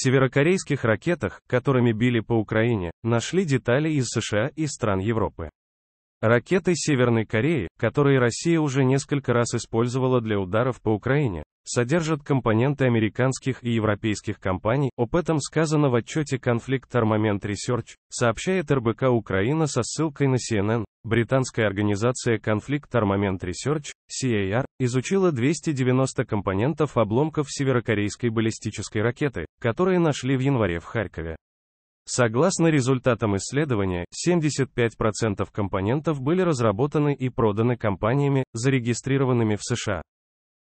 северокорейских ракетах, которыми били по Украине, нашли детали из США и стран Европы. Ракеты Северной Кореи, которые Россия уже несколько раз использовала для ударов по Украине, содержат компоненты американских и европейских компаний, об этом сказано в отчете Конфликт Armament Research, сообщает РБК Украина со ссылкой на CNN. Британская организация Конфликт Armament Research, CAR, изучила 290 компонентов обломков северокорейской баллистической ракеты, которые нашли в январе в Харькове. Согласно результатам исследования, 75% компонентов были разработаны и проданы компаниями, зарегистрированными в США.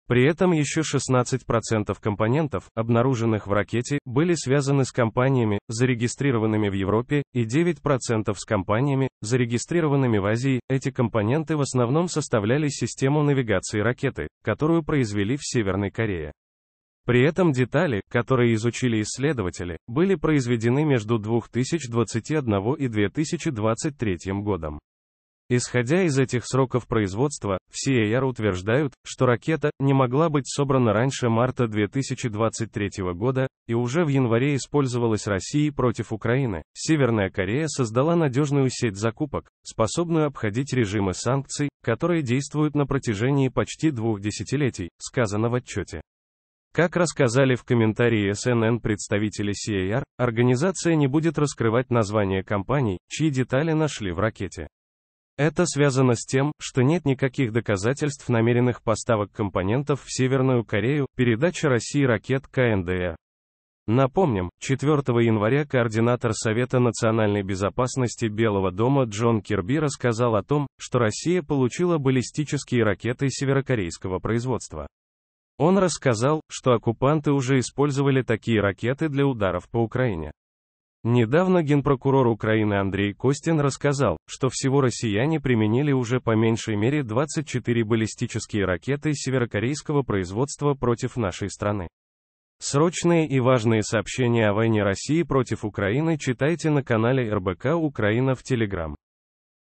При этом еще 16% компонентов, обнаруженных в ракете, были связаны с компаниями, зарегистрированными в Европе, и 9% с компаниями, зарегистрированными в Азии. Эти компоненты в основном составляли систему навигации ракеты, которую произвели в Северной Корее. При этом детали, которые изучили исследователи, были произведены между 2021 и 2023 годом. Исходя из этих сроков производства, в CAR утверждают, что ракета не могла быть собрана раньше марта 2023 года, и уже в январе использовалась Россией против Украины. Северная Корея создала надежную сеть закупок, способную обходить режимы санкций, которые действуют на протяжении почти двух десятилетий, сказано в отчете. Как рассказали в комментарии СНН представители CAR, организация не будет раскрывать название компаний, чьи детали нашли в ракете. Это связано с тем, что нет никаких доказательств намеренных поставок компонентов в Северную Корею, передача России ракет КНДР. Э. Напомним, 4 января координатор Совета национальной безопасности Белого дома Джон Кирби рассказал о том, что Россия получила баллистические ракеты северокорейского производства. Он рассказал, что оккупанты уже использовали такие ракеты для ударов по Украине. Недавно генпрокурор Украины Андрей Костин рассказал, что всего россияне применили уже по меньшей мере 24 баллистические ракеты северокорейского производства против нашей страны. Срочные и важные сообщения о войне России против Украины читайте на канале РБК Украина в Телеграм.